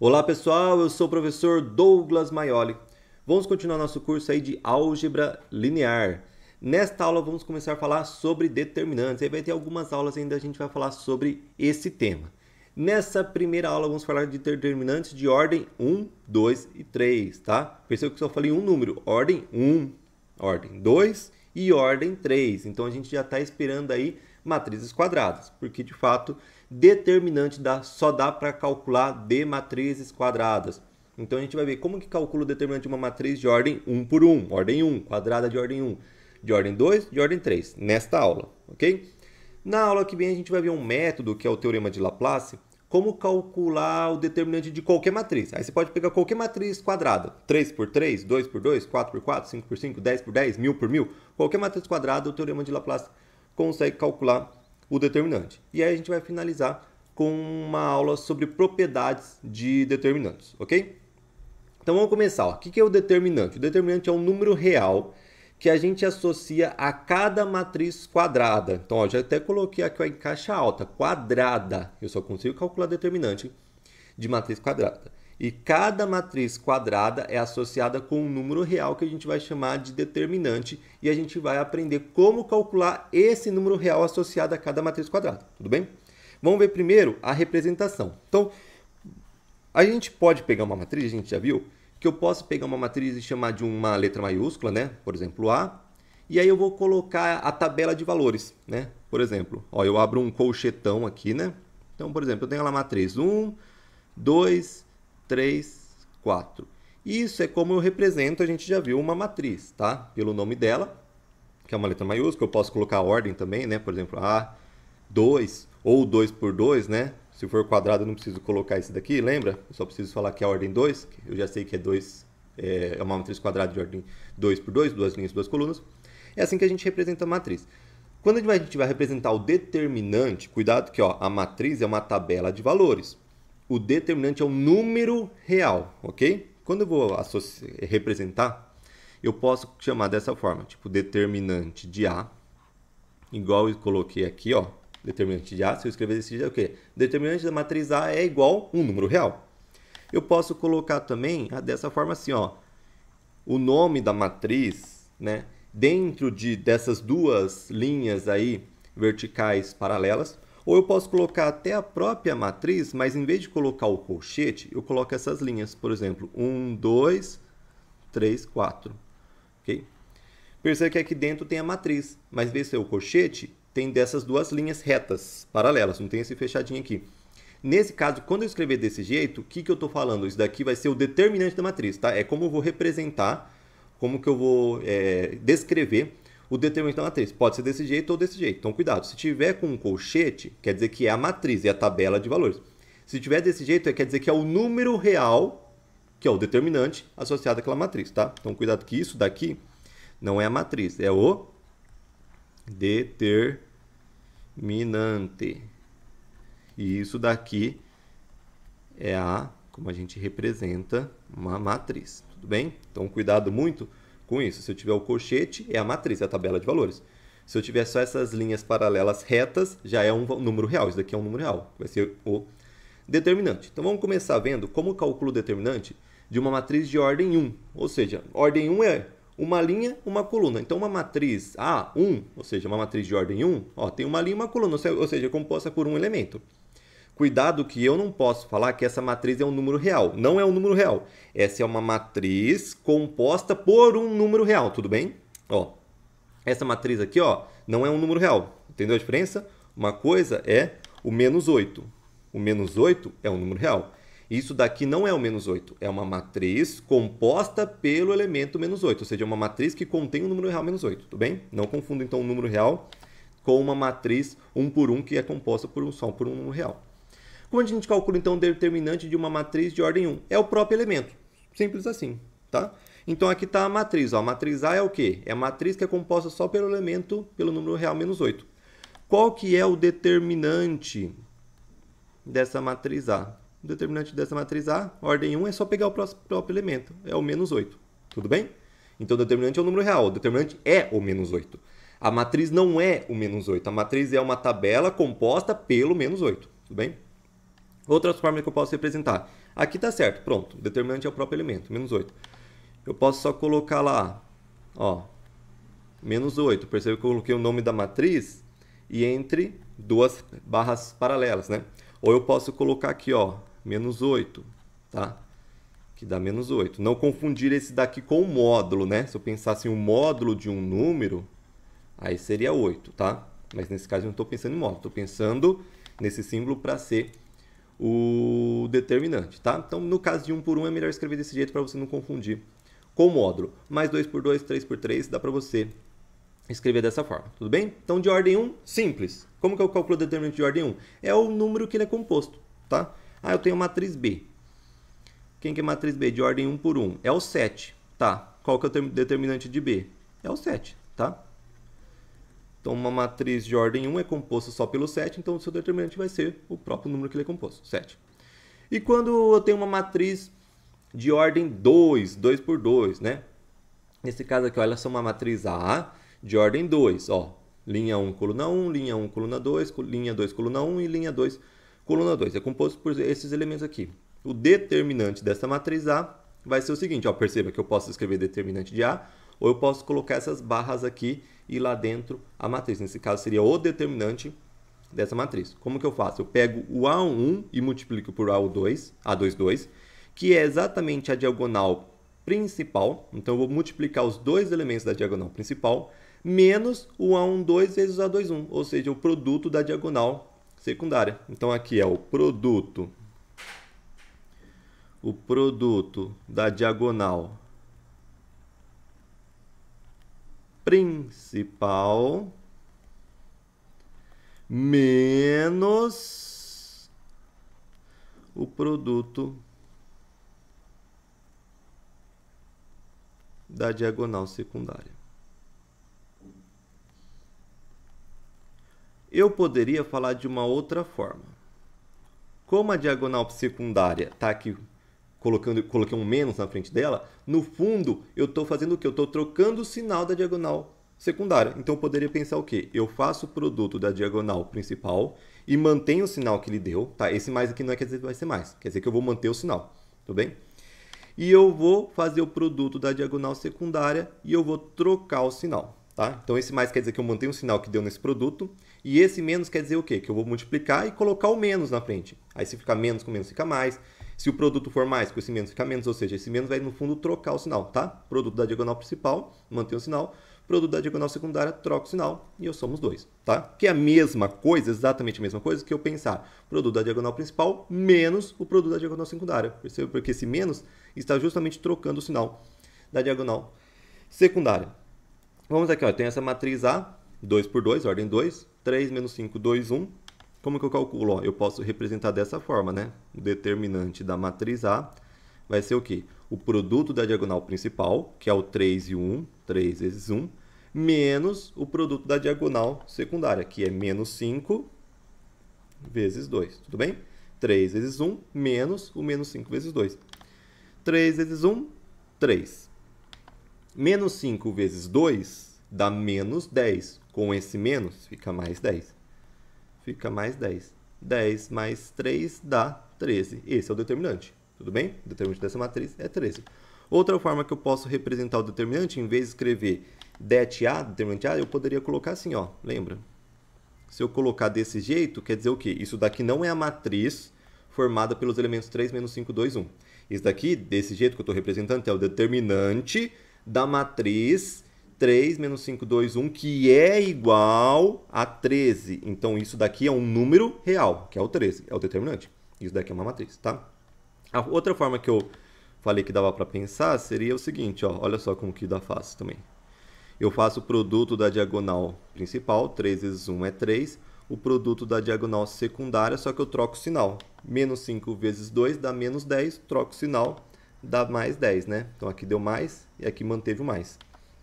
Olá pessoal, eu sou o professor Douglas Maioli. Vamos continuar nosso curso aí de álgebra linear. Nesta aula vamos começar a falar sobre determinantes. Aí vai ter algumas aulas ainda a gente vai falar sobre esse tema. Nessa primeira aula vamos falar de determinantes de ordem 1, 2 e 3, tá? Percebeu que eu só falei um número, ordem 1, ordem 2 e ordem 3. Então a gente já está esperando aí matrizes quadradas, porque de fato Determinante dá, só dá para calcular de matrizes quadradas. Então a gente vai ver como que calcula o determinante de uma matriz de ordem 1 por 1, ordem 1, quadrada de ordem 1, de ordem 2, de ordem 3, nesta aula, ok? Na aula que vem a gente vai ver um método, que é o Teorema de Laplace, como calcular o determinante de qualquer matriz. Aí você pode pegar qualquer matriz quadrada, 3 por 3, 2 por 2, 4 por 4, 5 por 5, 10 por 10, 1000 por 1000, qualquer matriz quadrada, o Teorema de Laplace consegue calcular o determinante. E aí a gente vai finalizar com uma aula sobre propriedades de determinantes, ok? Então vamos começar. Ó. O que é o determinante? O determinante é um número real que a gente associa a cada matriz quadrada. Então, ó, já até coloquei aqui ó, em caixa alta, quadrada. Eu só consigo calcular determinante de matriz quadrada. E cada matriz quadrada é associada com um número real que a gente vai chamar de determinante e a gente vai aprender como calcular esse número real associado a cada matriz quadrada, tudo bem? Vamos ver primeiro a representação. Então, a gente pode pegar uma matriz, a gente já viu, que eu posso pegar uma matriz e chamar de uma letra maiúscula, né? Por exemplo, A. E aí eu vou colocar a tabela de valores, né? Por exemplo, ó, eu abro um colchetão aqui, né? Então, por exemplo, eu tenho lá a matriz 1, 2, 3, 4. Isso é como eu represento, a gente já viu uma matriz, tá? Pelo nome dela, que é uma letra maiúscula, eu posso colocar a ordem também, né? Por exemplo, A, 2, ou 2 por 2, né? Se for quadrado, eu não preciso colocar esse daqui, lembra? Eu só preciso falar que é a ordem 2, eu já sei que é 2, é, é, uma matriz quadrada de ordem 2 por 2, duas linhas, duas colunas. É assim que a gente representa a matriz. Quando a gente vai representar o determinante, cuidado que ó, a matriz é uma tabela de valores o determinante é o número real, ok? Quando eu vou representar, eu posso chamar dessa forma, tipo determinante de A, igual eu coloquei aqui, ó, determinante de A, se eu escrever desse jeito, é o quê? Determinante da matriz A é igual um número real. Eu posso colocar também ah, dessa forma assim, ó, o nome da matriz, né, dentro de dessas duas linhas aí verticais paralelas, ou eu posso colocar até a própria matriz, mas em vez de colocar o colchete, eu coloco essas linhas. Por exemplo, 1, 2, 3, 4. Perceba que aqui dentro tem a matriz, mas vê se é o colchete, tem dessas duas linhas retas, paralelas, não tem esse fechadinho aqui. Nesse caso, quando eu escrever desse jeito, o que, que eu estou falando? Isso daqui vai ser o determinante da matriz, tá? É como eu vou representar, como que eu vou é, descrever o determinante da matriz. Pode ser desse jeito ou desse jeito. Então, cuidado. Se tiver com um colchete, quer dizer que é a matriz, é a tabela de valores. Se tiver desse jeito, é, quer dizer que é o número real, que é o determinante, associado àquela matriz, tá? Então, cuidado que isso daqui não é a matriz, é o determinante. E isso daqui é a, como a gente representa, uma matriz. Tudo bem? Então, cuidado muito com isso. Se eu tiver o colchete, é a matriz, é a tabela de valores. Se eu tiver só essas linhas paralelas retas, já é um número real. Isso daqui é um número real. Vai ser o determinante. Então vamos começar vendo como calculo o determinante de uma matriz de ordem 1. Ou seja, ordem 1 é uma linha, uma coluna. Então uma matriz A1, ou seja, uma matriz de ordem 1, ó, tem uma linha e uma coluna, ou seja, é composta por um elemento. Cuidado que eu não posso falar que essa matriz é um número real. Não é um número real. Essa é uma matriz composta por um número real, tudo bem? Ó, essa matriz aqui ó, não é um número real. Entendeu a diferença? Uma coisa é o menos 8. O menos 8 é um número real. Isso daqui não é o menos 8. É uma matriz composta pelo elemento menos 8. Ou seja, é uma matriz que contém o um número real menos 8, tudo bem? Não confunda então o um número real com uma matriz 1 por 1 que é composta por um, só por um número real. Como a gente calcula então o determinante de uma matriz de ordem 1? É o próprio elemento. Simples assim, tá? Então aqui está a matriz. Ó. A matriz A é o quê? É a matriz que é composta só pelo elemento, pelo número real, menos 8. Qual que é o determinante dessa matriz A? O determinante dessa matriz A, ordem 1, é só pegar o próprio elemento. É o menos 8. Tudo bem? Então o determinante é o número real. O determinante é o menos 8. A matriz não é o menos 8. A matriz é uma tabela composta pelo menos 8. Tudo bem? Outras formas que eu posso representar. Aqui está certo, pronto. determinante é o próprio elemento, menos 8. Eu posso só colocar lá, ó, menos 8. Percebe que eu coloquei o nome da matriz e entre duas barras paralelas, né? Ou eu posso colocar aqui, ó, menos 8, tá? Que dá menos 8. Não confundir esse daqui com o módulo, né? Se eu pensasse em um módulo de um número, aí seria 8, tá? Mas nesse caso eu não estou pensando em módulo, estou pensando nesse símbolo para ser o determinante, tá? Então, no caso de 1 por 1, é melhor escrever desse jeito para você não confundir com o módulo. Mais 2 por 2, 3 por 3, dá para você escrever dessa forma, tudo bem? Então, de ordem 1, simples. Como que eu calculo o determinante de ordem 1? É o número que ele é composto, tá? Ah, eu tenho matriz B. Quem que é matriz B de ordem 1 por 1? É o 7, tá? Qual que é o determinante de B? É o 7, tá? Então, uma matriz de ordem 1 é composta só pelo 7, então o seu determinante vai ser o próprio número que ele é composto, 7. E quando eu tenho uma matriz de ordem 2, 2 por 2, né? Nesse caso aqui, olha só uma matriz A de ordem 2, ó. Linha 1, coluna 1, linha 1, coluna 2, linha 2, coluna 1 e linha 2, coluna 2. É composto por esses elementos aqui. O determinante dessa matriz A vai ser o seguinte, ó, perceba que eu posso escrever determinante de A ou eu posso colocar essas barras aqui e lá dentro a matriz. Nesse caso seria o determinante dessa matriz. Como que eu faço? Eu pego o A1 e multiplico por A2, A22, que é exatamente a diagonal principal. Então eu vou multiplicar os dois elementos da diagonal principal menos o A12 vezes o A21, ou seja, o produto da diagonal secundária. Então aqui é o produto o produto da diagonal principal menos o produto da diagonal secundária. Eu poderia falar de uma outra forma. Como a diagonal secundária está aqui colocando, coloquei um menos na frente dela, no fundo eu estou fazendo o que? Eu estou trocando o sinal da diagonal secundária. Então eu poderia pensar o quê? Eu faço o produto da diagonal principal e mantenho o sinal que ele deu, tá? Esse mais aqui não é quer dizer que vai ser mais, quer dizer que eu vou manter o sinal, tudo bem? E eu vou fazer o produto da diagonal secundária e eu vou trocar o sinal, tá? Então esse mais quer dizer que eu mantenho o sinal que deu nesse produto e esse menos quer dizer o quê? Que eu vou multiplicar e colocar o menos na frente. Aí se ficar menos com menos fica mais, se o produto for mais, com esse menos fica menos, ou seja, esse menos vai no fundo trocar o sinal, tá? Produto da diagonal principal, mantém o sinal. Produto da diagonal secundária, troca o sinal e eu somos dois, tá? Que é a mesma coisa, exatamente a mesma coisa que eu pensar produto da diagonal principal menos o produto da diagonal secundária. Percebe? Porque esse menos está justamente trocando o sinal da diagonal secundária. Vamos aqui, ó, tem essa matriz A, 2 por 2, ordem 2, 3 menos 5, 2, 1. Como que eu calculo? eu posso representar dessa forma, né? O determinante da matriz A vai ser o quê? O produto da diagonal principal, que é o 3 e 1, 3 vezes 1, menos o produto da diagonal secundária, que é menos 5 vezes 2, tudo bem? 3 vezes 1 menos o menos 5 vezes 2. 3 vezes 1, 3. Menos 5 vezes 2 dá menos 10. Com esse menos, fica mais 10 fica mais 10. 10 mais 3 dá 13. Esse é o determinante, tudo bem? O determinante dessa matriz é 13. Outra forma que eu posso representar o determinante, em vez de escrever det A, determinante A, eu poderia colocar assim, ó, lembra? Se eu colocar desse jeito, quer dizer o quê? Isso daqui não é a matriz formada pelos elementos 3, menos 5, 2, 1. Isso daqui, desse jeito que eu estou representando, é o determinante da matriz 3 menos 5, 2, 1, que é igual a 13. Então, isso daqui é um número real, que é o 13, é o determinante. Isso daqui é uma matriz, tá? A outra forma que eu falei que dava para pensar seria o seguinte, ó, olha só como que dá fácil também. Eu faço o produto da diagonal principal, 3 vezes 1 é 3, o produto da diagonal secundária, só que eu troco o sinal. Menos 5 vezes 2 dá menos 10, troco o sinal, dá mais 10, né? Então aqui deu mais e aqui manteve o mais.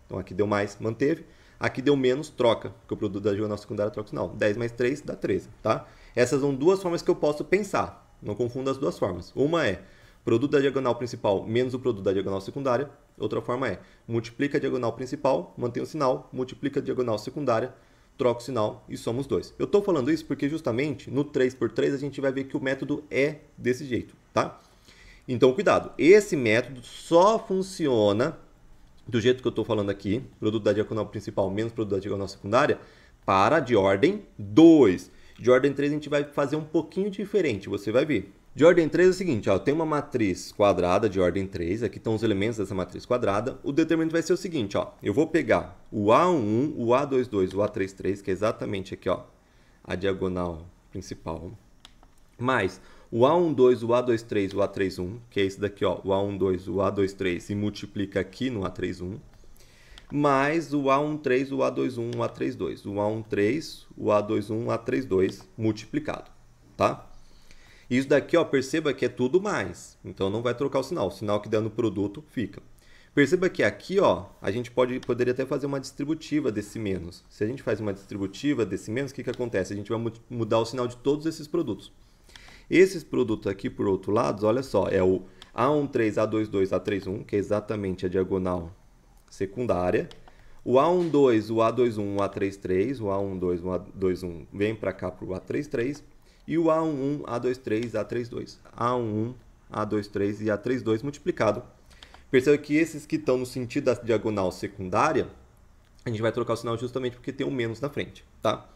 Então aqui deu mais, manteve. Aqui deu menos, troca, porque o produto da diagonal secundária troca o sinal. 10 mais 3 dá 13, tá? Essas são duas formas que eu posso pensar. Não confunda as duas formas. Uma é produto da diagonal principal menos o produto da diagonal secundária. Outra forma é multiplica a diagonal principal, mantém o sinal, multiplica a diagonal secundária, troca o sinal e soma os dois. Eu estou falando isso porque justamente no 3 por 3 a gente vai ver que o método é desse jeito, tá? Então, cuidado. Esse método só funciona do jeito que eu estou falando aqui, produto da diagonal principal menos produto da diagonal secundária, para de ordem 2. De ordem 3 a gente vai fazer um pouquinho diferente, você vai ver. De ordem 3 é o seguinte, ó, tem uma matriz quadrada de ordem 3, aqui estão os elementos dessa matriz quadrada. O determinante vai ser o seguinte, ó, eu vou pegar o A11, o A22, o A33, que é exatamente aqui, ó, a diagonal principal, mais o A12, o A23, o A31, que é esse daqui, ó, o A12, o A23 e multiplica aqui no A31, mais o A13, o A21, o A32, o A13, o A21, o A32 multiplicado, tá? Isso daqui, ó, perceba que é tudo mais, então não vai trocar o sinal, o sinal que dá no produto fica. Perceba que aqui, ó, a gente pode, poderia até fazer uma distributiva desse menos. Se a gente faz uma distributiva desse menos, o que, que acontece? A gente vai mudar o sinal de todos esses produtos. Esses produtos aqui, por outro lado, olha só, é o A13, A22, A31, que é exatamente a diagonal secundária. O A12, o A21, o A33, o A12, o A21 vem para cá para o A33. E o A11, A23, A32. A11, A23 e A32 multiplicado. Perceba que esses que estão no sentido da diagonal secundária, a gente vai trocar o sinal justamente porque tem um menos na frente, tá?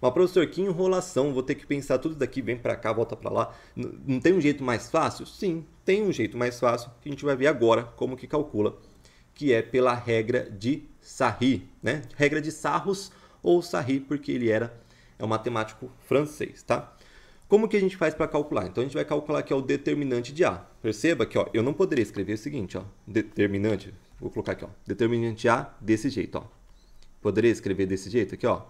Mas, professor, que enrolação, vou ter que pensar tudo daqui, vem para cá, volta para lá. Não tem um jeito mais fácil? Sim, tem um jeito mais fácil, que a gente vai ver agora como que calcula, que é pela regra de Sarri, né? Regra de Sarros ou Sarri, porque ele era é um matemático francês, tá? Como que a gente faz para calcular? Então a gente vai calcular que é o determinante de A. Perceba que ó, eu não poderia escrever o seguinte, ó, determinante, vou colocar aqui, ó, determinante A desse jeito, ó. Poderia escrever desse jeito aqui, ó,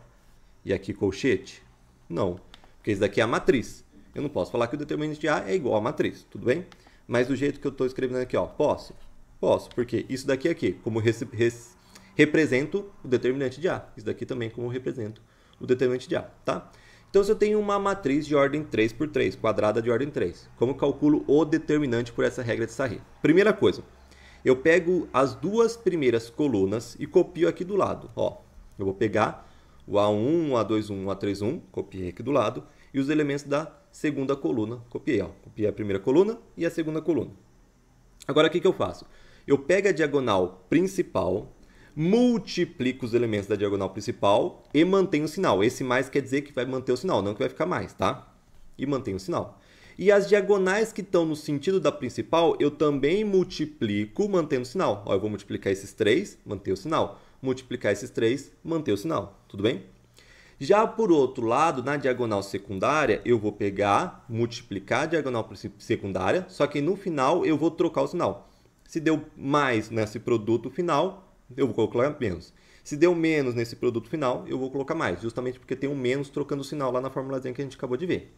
e aqui colchete? Não, porque isso daqui é a matriz. Eu não posso falar que o determinante de A é igual à matriz, tudo bem? Mas do jeito que eu estou escrevendo aqui, ó, posso? Posso, porque isso daqui aqui, é como res, res, represento o determinante de A. Isso daqui também é como represento o determinante de A, tá? Então, se eu tenho uma matriz de ordem 3 por 3, quadrada de ordem 3, como eu calculo o determinante por essa regra de Sarri? Primeira coisa, eu pego as duas primeiras colunas e copio aqui do lado. Ó, eu vou pegar o A1, o A21, o A31, copiei aqui do lado, e os elementos da segunda coluna, copiei. Ó. Copiei a primeira coluna e a segunda coluna. Agora, o que, que eu faço? Eu pego a diagonal principal, multiplico os elementos da diagonal principal e mantenho o sinal. Esse mais quer dizer que vai manter o sinal, não que vai ficar mais, tá? E mantenho o sinal. E as diagonais que estão no sentido da principal, eu também multiplico mantendo o sinal. Ó, eu vou multiplicar esses três, manter o sinal multiplicar esses três, manter o sinal, tudo bem? Já por outro lado, na diagonal secundária, eu vou pegar, multiplicar a diagonal secundária, só que no final eu vou trocar o sinal. Se deu mais nesse produto final, eu vou colocar menos. Se deu menos nesse produto final, eu vou colocar mais, justamente porque tem um menos trocando o sinal lá na formulazinha que a gente acabou de ver.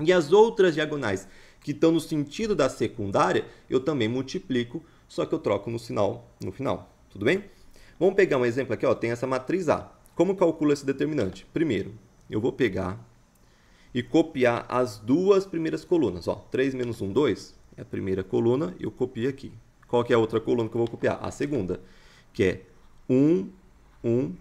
E as outras diagonais que estão no sentido da secundária, eu também multiplico, só que eu troco no sinal no final, tudo bem? Vamos pegar um exemplo aqui, ó, tem essa matriz A. Como calcula esse determinante? Primeiro, eu vou pegar e copiar as duas primeiras colunas. Ó, 3 menos 1, 2 é a primeira coluna, eu copio aqui. Qual que é a outra coluna que eu vou copiar? A segunda, que é 1, 1,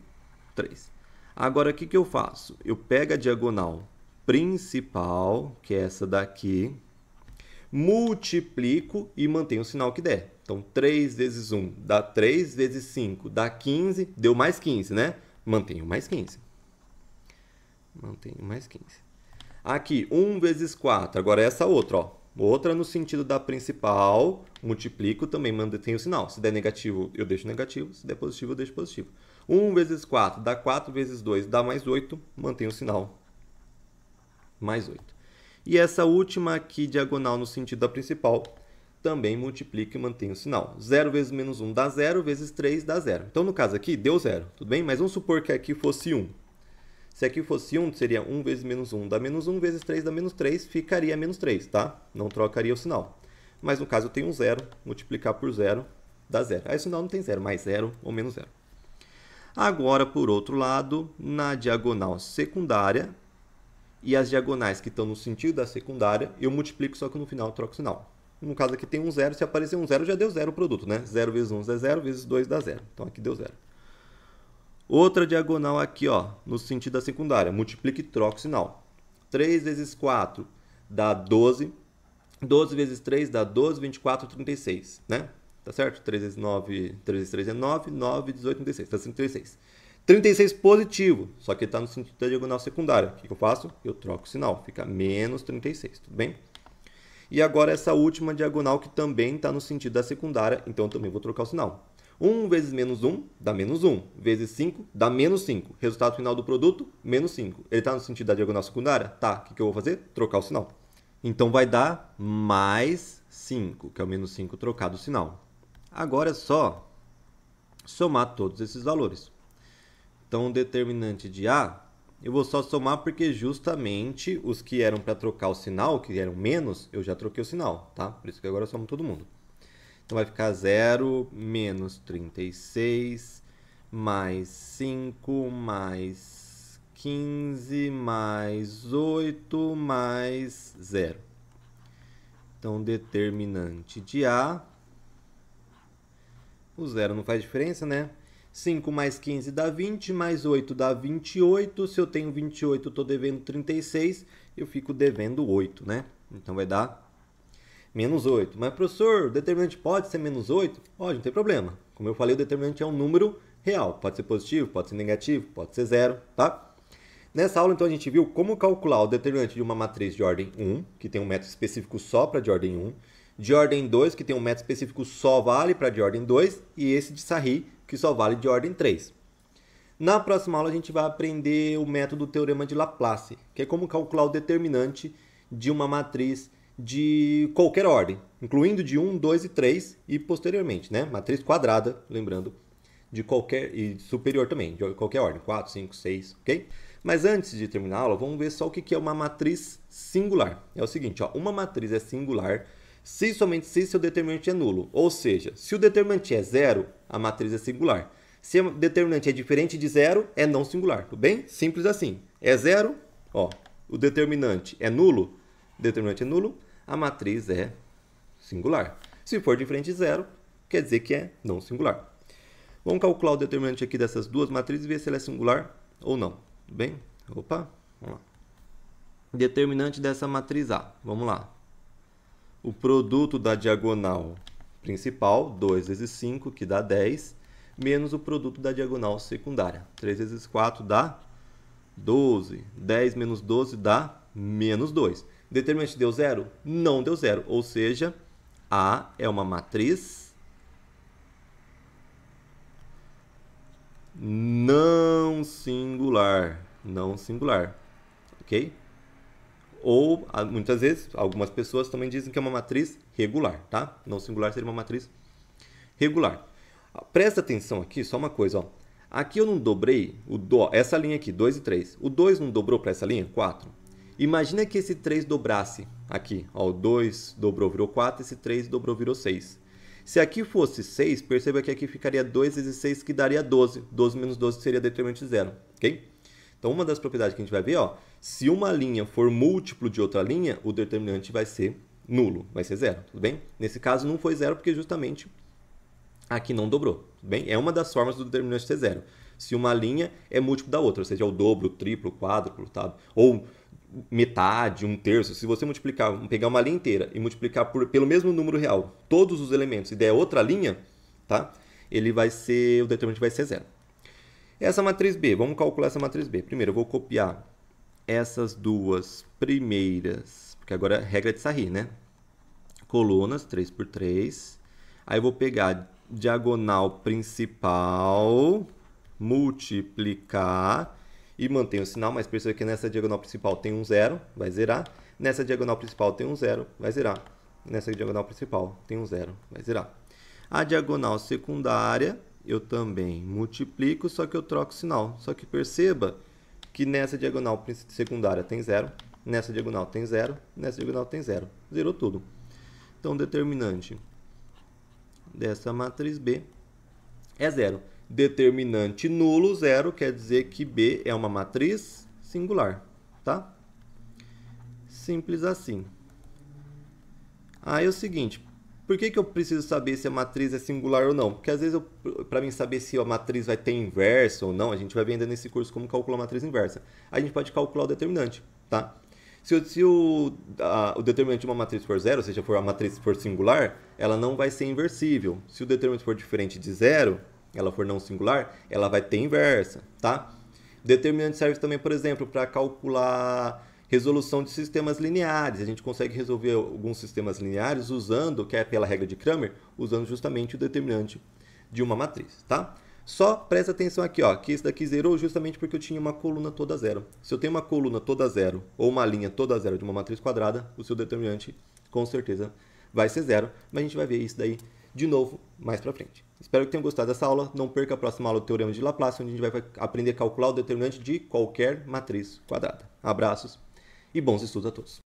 3. Agora, o que, que eu faço? Eu pego a diagonal principal, que é essa daqui, multiplico e mantenho o sinal que der. Então, 3 vezes 1 dá 3, vezes 5 dá 15, deu mais 15, né? Mantenho mais 15. Mantenho mais 15. Aqui, 1 vezes 4, agora é essa outra, ó. Outra no sentido da principal, multiplico, também mantenho o sinal. Se der negativo, eu deixo negativo. Se der positivo, eu deixo positivo. 1 vezes 4 dá 4 vezes 2, dá mais 8, mantenho o sinal. Mais 8. E essa última aqui, diagonal no sentido da principal, também multiplica e mantém o sinal. 0 vezes menos 1 dá 0, vezes 3 dá 0. Então, no caso aqui, deu 0, tudo bem? Mas vamos supor que aqui fosse 1. Se aqui fosse 1, seria 1 vezes menos 1 dá menos 1, vezes 3 dá menos 3, ficaria menos 3, tá? Não trocaria o sinal. Mas no caso eu tenho 0, multiplicar por 0 dá 0. Aí o sinal não tem 0, mais 0 ou menos 0. Agora, por outro lado, na diagonal secundária, e as diagonais que estão no sentido da secundária, eu multiplico, só que no final eu troco o sinal. No caso aqui tem um zero, se aparecer um zero já deu zero o produto, né? 0 vezes 1 um dá zero, vezes 2 dá zero. Então aqui deu zero. Outra diagonal aqui, ó, no sentido da secundária, multiplique e troca o sinal. 3 vezes 4 dá 12, 12 vezes 3 dá 12, 24, 36, né? Tá certo? 3 vezes 9, 3 vezes 3 é 9, 9, 18, 36, tá 36. 36 positivo, só que ele está no sentido da diagonal secundária. O que, que eu faço? Eu troco o sinal, fica menos 36, tudo bem? E agora essa última diagonal que também está no sentido da secundária, então eu também vou trocar o sinal. 1 vezes menos 1 dá menos 1, vezes 5 dá menos 5. Resultado final do produto, menos 5. Ele está no sentido da diagonal secundária? Tá, o que, que eu vou fazer? Trocar o sinal. Então vai dar mais 5, que é o menos 5 trocado o sinal. Agora é só somar todos esses valores. Então, o determinante de A eu vou só somar porque justamente os que eram para trocar o sinal, que eram menos, eu já troquei o sinal, tá? Por isso que agora eu somo todo mundo. Então vai ficar 0 menos 36 mais 5 mais 15 mais 8 mais 0. Então determinante de A. O zero não faz diferença, né? 5 mais 15 dá 20, mais 8 dá 28. Se eu tenho 28, eu estou devendo 36, eu fico devendo 8, né? Então vai dar menos 8. Mas, professor, o determinante pode ser menos 8? Pode, não tem problema. Como eu falei, o determinante é um número real. Pode ser positivo, pode ser negativo, pode ser zero, tá? Nessa aula, então, a gente viu como calcular o determinante de uma matriz de ordem 1, que tem um método específico só para de ordem 1, de ordem 2, que tem um método específico só vale para de ordem 2, e esse de Sarri, que só vale de ordem 3. Na próxima aula a gente vai aprender o método Teorema de Laplace, que é como calcular o determinante de uma matriz de qualquer ordem, incluindo de 1, 2 e 3 e posteriormente, né? Matriz quadrada, lembrando, de qualquer e superior também, de qualquer ordem, 4, 5, 6, OK? Mas antes de terminar a aula, vamos ver só o que é uma matriz singular. É o seguinte, ó, uma matriz é singular se somente se seu determinante é nulo. Ou seja, se o determinante é zero, a matriz é singular. Se o determinante é diferente de zero, é não singular, tudo bem? Simples assim. É zero, ó, o determinante é nulo, determinante é nulo, a matriz é singular. Se for diferente de zero, quer dizer que é não singular. Vamos calcular o determinante aqui dessas duas matrizes e ver se ela é singular ou não, tudo bem? Opa, vamos lá. Determinante dessa matriz A, vamos lá o produto da diagonal principal, 2 vezes 5, que dá 10, menos o produto da diagonal secundária. 3 vezes 4 dá 12. 10 menos 12 dá menos 2. Determinante deu zero? Não deu zero. Ou seja, A é uma matriz não singular. Não singular. Ok? ou muitas vezes, algumas pessoas também dizem que é uma matriz regular, tá? Não singular seria uma matriz regular. Presta atenção aqui, só uma coisa, ó. Aqui eu não dobrei o do, essa linha aqui, 2 e 3. O 2 não dobrou para essa linha? 4. Imagina que esse 3 dobrasse aqui. Ó, o 2 dobrou, virou 4, esse 3 dobrou, virou 6. Se aqui fosse 6, perceba que aqui ficaria 2 vezes 6, que daria 12. 12 menos 12 seria determinante de zero, ok? Então, uma das propriedades que a gente vai ver ó, se uma linha for múltiplo de outra linha, o determinante vai ser nulo, vai ser zero, tudo bem? Nesse caso não foi zero porque justamente aqui não dobrou, tudo bem? É uma das formas do determinante ser zero. Se uma linha é múltiplo da outra, ou seja, é o dobro, o triplo, o quádruplo, tá? ou metade, um terço. Se você multiplicar, pegar uma linha inteira e multiplicar por, pelo mesmo número real todos os elementos e der outra linha, tá? ele vai ser, o determinante vai ser zero. Essa matriz B, vamos calcular essa matriz B. Primeiro, eu vou copiar essas duas primeiras, porque agora é regra de sair, né? Colunas, 3 por 3. Aí vou pegar diagonal principal, multiplicar e mantenho o sinal, mas perceba que nessa diagonal principal tem um zero, vai zerar. Nessa diagonal principal tem um zero, vai zerar. Nessa diagonal principal tem um zero, vai zerar. A diagonal secundária eu também multiplico, só que eu troco o sinal. Só que perceba que nessa diagonal secundária tem zero, nessa diagonal tem zero, nessa diagonal tem zero. Zerou tudo. Então, o determinante dessa matriz B é zero. Determinante nulo, zero, quer dizer que B é uma matriz singular, tá? Simples assim. Aí é o seguinte, por que, que eu preciso saber se a matriz é singular ou não? Porque às vezes, para mim saber se a matriz vai ter inversa ou não, a gente vai vendo nesse curso como calcular a matriz inversa. A gente pode calcular o determinante, tá? Se, o, se o, a, o determinante de uma matriz for zero, ou seja, for a matriz for singular, ela não vai ser inversível. Se o determinante for diferente de zero, ela for não singular, ela vai ter inversa, tá? Determinante serve também, por exemplo, para calcular resolução de sistemas lineares. A gente consegue resolver alguns sistemas lineares usando, que é pela regra de Cramer, usando justamente o determinante de uma matriz, tá? Só presta atenção aqui, ó, que esse daqui zerou justamente porque eu tinha uma coluna toda zero. Se eu tenho uma coluna toda zero ou uma linha toda zero de uma matriz quadrada, o seu determinante com certeza vai ser zero, mas a gente vai ver isso daí de novo mais para frente. Espero que tenham gostado dessa aula. Não perca a próxima aula do Teorema de Laplace, onde a gente vai aprender a calcular o determinante de qualquer matriz quadrada. Abraços! e bons estudos a todos.